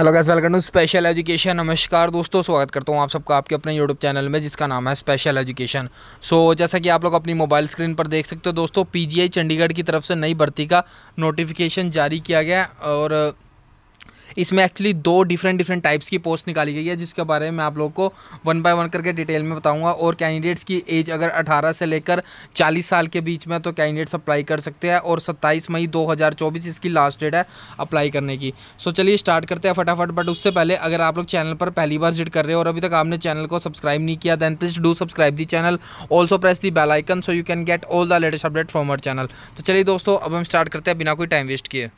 hello guys welcome to special education नमस्कार दोस्तों स्वागत करता हूँ आप सबका आपके अपने यूट्यूब चैनल में जिसका नाम है स्पेशल एजुकेशन सो जैसा कि आप लोग अपनी मोबाइल स्क्रीन पर देख सकते हो दोस्तों पीजीआई चंडीगढ़ की तरफ से नई भर्ती का नोटिफिकेशन जारी किया गया और इसमें एक्चुअली दो डिफरेंट डिफरेंट टाइप्स की पोस्ट निकाली गई है जिसके बारे में आप लोग को वन बाय वन करके डिटेल में बताऊंगा और कैंडिडेट्स की एज अगर 18 से लेकर 40 साल के बीच में तो कैंडिडेट्स अप्लाई कर सकते हैं और 27 मई 2024 इसकी लास्ट डेट है अप्लाई करने की सो चलिए स्टार्ट करते हैं फटाफट बट उससे पहले अगर आप लोग चैनल पर पहली बार विजिट कर रहे हो और अभी तक आपने चैनल को सब्सक्राइब नहीं किया then please do subscribe the channel also press the bell icon so you can get all the latest update from our channel तो चलिए दोस्तों अब हम स्टार्ट करते हैं बिना कोई टाइम वेस्ट किए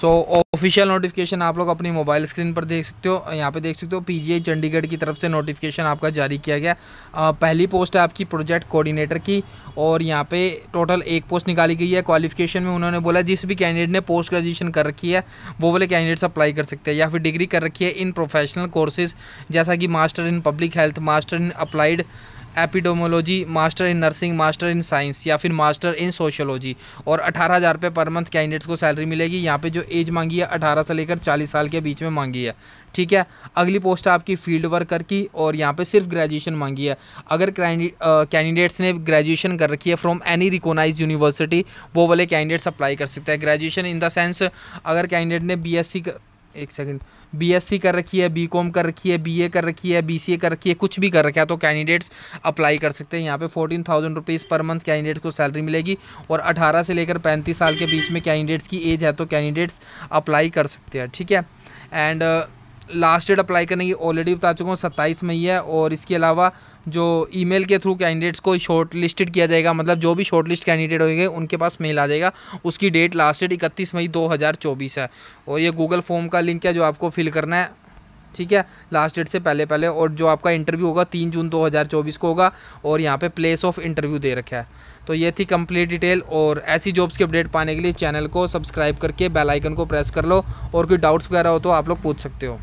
सो so, ऑफिशियल नोटिफिकेशन आप लोग अपनी मोबाइल स्क्रीन पर देख सकते हो यहाँ पे देख सकते हो पीजीआई चंडीगढ़ की तरफ से नोटिफिकेशन आपका जारी किया गया आ, पहली पोस्ट है आपकी प्रोजेक्ट कोऑर्डिनेटर की और यहाँ पे टोटल एक पोस्ट निकाली गई है क्वालिफिकेशन में उन्होंने बोला जिस भी कैंडिडेट ने पोस्ट ग्रेजुएशन कर रखी है वो वाले कैंडिडेट्स अप्लाई कर सकते हैं या फिर डिग्री कर रखी है इन प्रोफेशनल कोर्सेज जैसा कि master in public health master in applied epidemiology master in nursing master in science या फिर मास्टर इन सोशोलॉजी और अठारह हज़ार रुपये पर मंथ कैंडिडेट्स को सैलरी मिलेगी यहाँ पे जो एज मांगी है अठारह से लेकर चालीस साल के बीच में मांगी है ठीक है अगली पोस्ट आपकी फील्ड वर्कर की और यहाँ पे सिर्फ ग्रेजुएशन मांगी है अगर कैंडिडेट्स ने ग्रेजुएशन कर रखी है फ्रॉम एनी रिकोनाइज यूनिवर्सिटी वो वाले कैंडिडेट्स अप्लाई कर सकते हैं ग्रेजुएशन इन द सेंस अगर कैंडिडेट ने बी एस सी एक सेकंड बीएससी कर रखी है बीकॉम कर रखी है बीए कर रखी है बीसीए कर रखी है कुछ भी कर रखा है तो कैंडिडेट्स अप्लाई कर सकते हैं यहाँ पे fourteen thousand rupees per month candidate को सैलरी मिलेगी और अठारह से लेकर पैंतीस साल के बीच में कैंडिडेट्स की एज है तो कैंडिडेट्स अप्लाई कर सकते हैं ठीक है and uh, last date apply करने की ऑलरेडी बता चुका हूँ सत्ताईस मई है और इसके अलावा जो ईमेल के थ्रू कैंडिडेट्स को शॉर्ट लिस्टेड किया जाएगा मतलब जो भी शॉर्ट लिस्ट कैंडिडेट होंगे उनके पास मेल आ जाएगा उसकी डेट लास्ट डेट इकतीस मई 2024 है और ये गूगल फॉर्म का लिंक है जो आपको फिल करना है ठीक है लास्ट डेट से पहले पहले और जो आपका इंटरव्यू होगा तीन जून चौबीस को होगा और यहाँ पर प्लेस ऑफ इंटरव्यू दे रखा है तो ये थी कंप्लीट डिटेल और ऐसी जॉब्स की अपडेट पाने के लिए चैनल को सब्सक्राइब करके बेल आइकन को प्रेस कर लो और कोई डाउट्स वगैरह हो तो आप लोग पूछ सकते हो